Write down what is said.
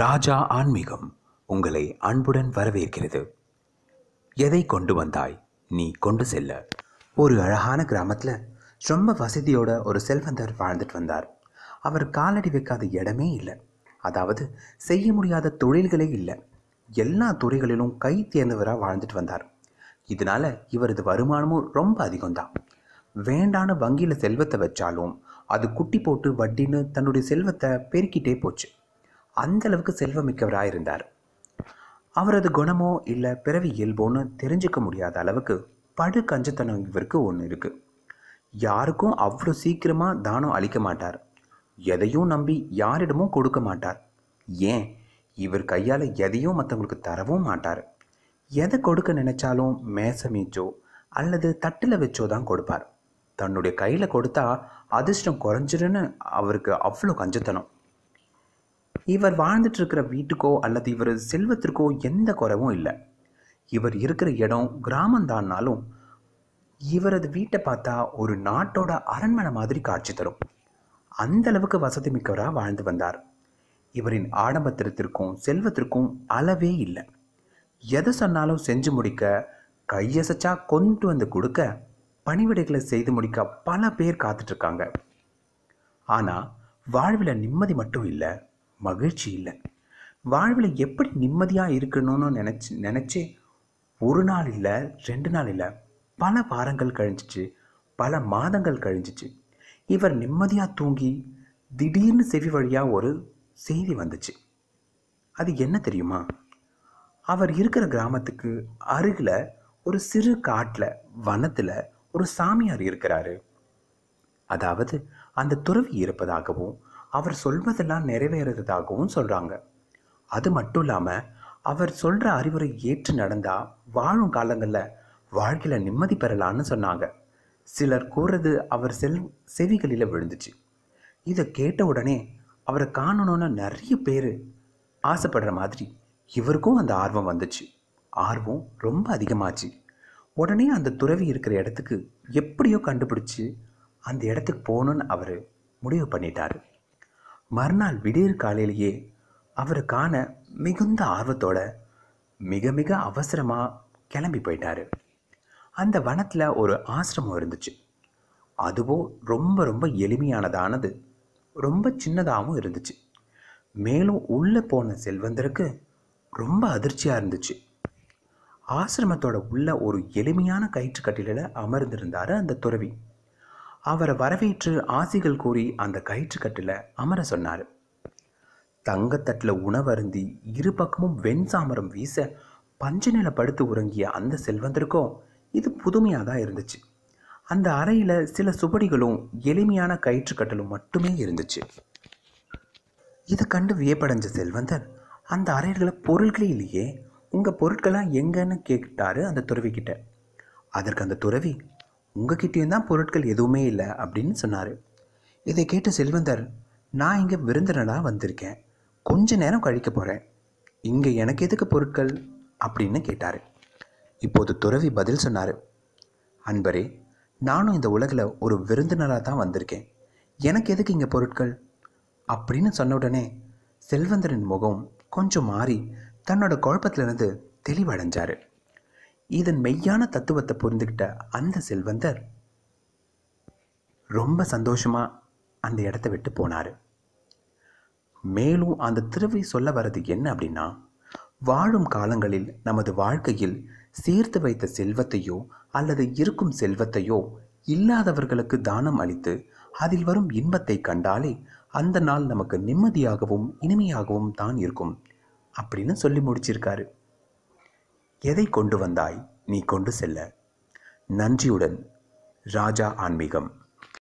ராஜா ஆன்மீகம் உங்களை அன்புடன் வரவேற்கிறது எதை கொண்டு வந்தாய் நீ கொண்டு செல்ல ஒரு அழகான கிராமத்தில் ரொம்ப வசதியோட ஒரு செல்வந்தர் வாழ்ந்துட்டு வந்தார் அவர் காலடி வைக்காத இடமே இல்லை அதாவது செய்ய முடியாத தொழில்களே இல்லை எல்லா துறைகளிலும் கை தேர்ந்தவராக வாழ்ந்துட்டு வந்தார் இதனால் இவரது வருமானமும் ரொம்ப அதிகம்தான் வேண்டான வங்கியில் செல்வத்தை வச்சாலும் அது குட்டி போட்டு வட்டின்னு தன்னுடைய செல்வத்தை பெருக்கிட்டே போச்சு அந்த அளவுக்கு செல்வமிக்கவராக இருந்தார் அவரது குணமோ இல்லை பிறவி இயல்போன்னு தெரிஞ்சுக்க முடியாத அளவுக்கு படு கஞ்சத்தனம் இவருக்கு ஒன்று இருக்குது யாருக்கும் அவ்வளோ சீக்கிரமாக தானம் அளிக்க மாட்டார் எதையும் நம்பி யாரிடமும் கொடுக்க மாட்டார் ஏன் இவர் கையால் எதையும் மற்றவங்களுக்கு தரவும் மாட்டார் எதை கொடுக்க நினைச்சாலும் மேச மீச்சோ அல்லது தட்டில் வச்சோ தான் கொடுப்பார் தன்னுடைய கையில் கொடுத்தா அதிர்ஷ்டம் குறைஞ்சிருன்னு அவருக்கு அவ்வளோ கஞ்சத்தனம் இவர் வாழ்ந்துட்டு இருக்கிற வீட்டுக்கோ அல்லது இவர் செல்வத்திற்கோ எந்த குறைவும் இல்லை இவர் இருக்கிற இடம் கிராமந்தான்னாலும் இவரது வீட்டை பார்த்தா ஒரு நாட்டோட அரண்மனை மாதிரி காட்சி தரும் அந்த அளவுக்கு வசதி மிக்கவராக வாழ்ந்து வந்தார் இவரின் ஆடம்பத்திரத்திற்கும் செல்வத்திற்கும் அளவே இல்லை எதை சொன்னாலும் செஞ்சு முடிக்க கையசைச்சா கொண்டு வந்து கொடுக்க பணிவிடைகளை செய்து முடிக்க பல பேர் காத்துட்ருக்காங்க ஆனால் வாழ்வில் நிம்மதி மட்டும் இல்லை மகிழ்ச்சி இல்லை வாழ்வில் எப்படி நிம்மதியாக இருக்கணும்னு நினச்சி நினச்சே ஒரு நாள் இல்லை ரெண்டு நாள் இல்லை பல வாரங்கள் கழிஞ்சிச்சு பல மாதங்கள் கழிஞ்சிச்சு இவர் நிம்மதியாக தூங்கி திடீர்னு செவி வழியாக ஒரு செய்தி வந்துச்சு அது என்ன தெரியுமா அவர் இருக்கிற கிராமத்துக்கு அருகில் ஒரு சிறு காட்டில் வனத்தில் ஒரு சாமியார் இருக்கிறாரு அதாவது அந்த துறவி இருப்பதாகவும் அவர் சொல்வதெல்லாம் நிறைவேறதாகவும் சொல்கிறாங்க அது மட்டும் இல்லாமல் அவர் சொல்கிற அறிவுரை ஏற்று நடந்தால் வாழும் காலங்களில் வாழ்க்கையில் நிம்மதி பெறலான்னு சொன்னாங்க சிலர் கூறுறது அவர் செல் செவிகளில் விழுந்துச்சு இதை கேட்ட உடனே அவரை காணணும்னு நிறைய பேர் ஆசைப்படுற மாதிரி இவருக்கும் அந்த ஆர்வம் வந்துச்சு ஆர்வம் ரொம்ப அதிகமாச்சு உடனே அந்த துறவி இருக்கிற இடத்துக்கு எப்படியோ கண்டுபிடிச்சி அந்த இடத்துக்கு போகணுன்னு அவர் முடிவு பண்ணிட்டாரு மறுநாள் விடியற் காலையிலேயே அவரை காண மிகுந்த ஆர்வத்தோட மிக மிக அவசரமாக கிளம்பி போயிட்டார் அந்த வனத்தில் ஒரு ஆசிரமம் இருந்துச்சு அதுவோ ரொம்ப ரொம்ப எளிமையானதானது ரொம்ப சின்னதாகவும் இருந்துச்சு மேலும் உள்ளே போன செல்வந்தருக்கு ரொம்ப அதிர்ச்சியாக இருந்துச்சு ஆசிரமத்தோட உள்ள ஒரு எளிமையான கயிற்று கட்டிலில் அமர்ந்திருந்தார் அந்த துறவி அவரை வரவேற்று ஆசிகள் கூறி அந்த கயிற்றுக்கட்டில் அமர சொன்னார் தங்கத்தட்டில் உணவருந்தி இரு பக்கமும் வெண் சாமரம் வீச பஞ்சு நில படுத்து உறங்கிய அந்த செல்வந்தருக்கும் இது புதுமையாக தான் இருந்துச்சு அந்த அறையில் சில சுவடிகளும் எளிமையான கயிற்றுக்கட்டலும் மட்டுமே இருந்துச்சு இதை கண்டு வியப்படைஞ்ச செல்வந்தர் அந்த அறையில் பொருள்களே இல்லையே உங்கள் பொருட்கள்லாம் எங்கன்னு கேட்டாரு அந்த துறவிக்கிட்ட அதற்கு அந்த துறவி உங்ககிட்டேயும் தான் பொருட்கள் எதுவுமே இல்லை அப்படின்னு சொன்னார் இதை கேட்ட செல்வந்தர் நான் இங்கே விருந்தினராக வந்திருக்கேன் கொஞ்ச நேரம் கழிக்க போகிறேன் இங்கே எனக்கு எதுக்கு பொருட்கள் அப்படின்னு கேட்டார் இப்போது துறவி பதில் சொன்னார் அன்பரே நானும் இந்த உலகில் ஒரு விருந்தினராக தான் வந்திருக்கேன் எனக்கு எதுக்கு இங்கே பொருட்கள் அப்படின்னு சொன்ன உடனே செல்வந்தரின் முகம் கொஞ்சம் மாறி தன்னோட குழப்பத்திலிருந்து தெளிவடைஞ்சார் இதன் மெய்யான தத்துவத்தை புரிந்துக்கிட்ட அந்த செல்வந்தர் ரொம்ப சந்தோஷமாக அந்த இடத்த விட்டு போனார் மேலும் அந்த திருவை சொல்ல வர்றது என்ன அப்படின்னா வாழும் காலங்களில் நமது வாழ்க்கையில் சேர்த்து வைத்த செல்வத்தையோ அல்லது இருக்கும் செல்வத்தையோ இல்லாதவர்களுக்கு தானம் அளித்து அதில் வரும் இன்பத்தை கண்டாலே அந்த நாள் நமக்கு நிம்மதியாகவும் இனிமையாகவும் தான் இருக்கும் அப்படின்னு சொல்லி முடிச்சிருக்காரு எதை கொண்டு வந்தாய் நீ கொண்டு செல்ல நன்றியுடன் ராஜா ஆன்மீகம்